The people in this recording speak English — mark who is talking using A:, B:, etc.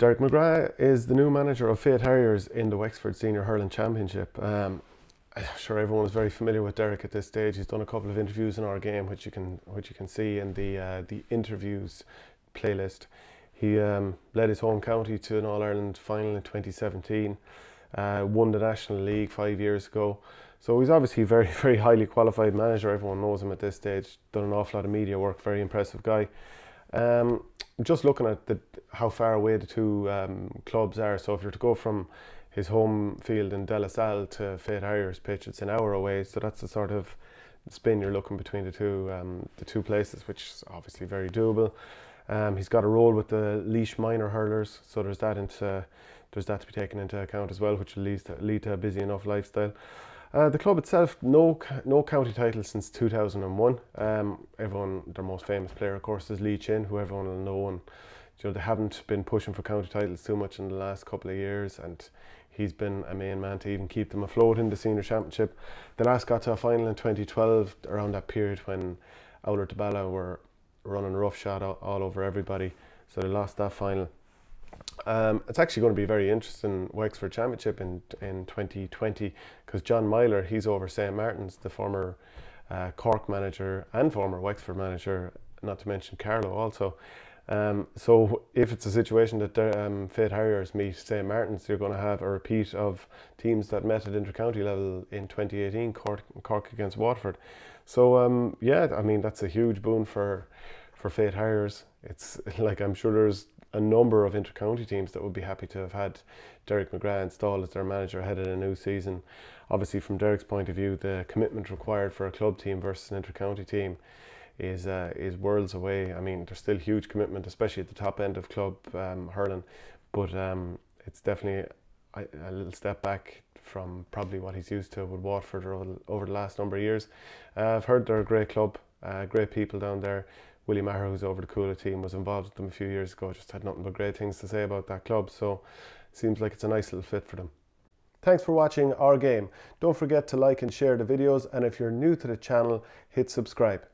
A: Derek McGrath is the new manager of Fate Harriers in the Wexford Senior Hurling Championship. Um, I'm sure everyone is very familiar with Derek at this stage. He's done a couple of interviews in our game, which you can which you can see in the uh, the interviews playlist. He um, led his home county to an All Ireland final in 2017, uh, won the National League five years ago. So he's obviously a very very highly qualified manager. Everyone knows him at this stage. Done an awful lot of media work. Very impressive guy. Um, just looking at the, how far away the two um, clubs are, so if you're to go from his home field in De La Salle to Fate Harriers pitch, it's an hour away. So that's the sort of spin you're looking between the two um, the two places, which is obviously very doable. Um, he's got a role with the leash minor hurlers, so there's that into there's that to be taken into account as well, which leads to lead to a busy enough lifestyle. Uh, the club itself, no no county title since 2001. Um, everyone, their most famous player, of course, is Lee Chin, who everyone will know. And you know they haven't been pushing for county titles too much in the last couple of years, and he's been a main man to even keep them afloat in the senior championship. They last got to a final in 2012, around that period when Owler Tabala were running roughshod all over everybody, so they lost that final. Um, it's actually going to be very interesting Wexford Championship in in 2020 because John Myler, he's over St Martin's, the former uh, Cork manager and former Wexford manager, not to mention Carlo also. Um, so if it's a situation that um, Fate Harriers meet St Martin's, you're going to have a repeat of teams that met at intercounty level in 2018, Cork, Cork against Waterford. So um, yeah, I mean that's a huge boon for for Fate Hires, it's like I'm sure there's a number of intercounty teams that would be happy to have had Derek McGrath installed as their manager ahead of a new season. Obviously, from Derek's point of view, the commitment required for a club team versus an intercounty team is uh, is worlds away. I mean, there's still huge commitment, especially at the top end of club um, hurling, but um, it's definitely a, a, little step back from probably what he's used to with Watford over, over the last number of years. Uh, I've heard they're a great club, uh, great people down there. Willie Maher, who's over the Coola team, was involved with them a few years ago. Just had nothing but great things to say about that club. So seems like it's a nice little fit for them. Thanks for watching our game. Don't forget to like and share the videos and if you're new to the channel, hit subscribe.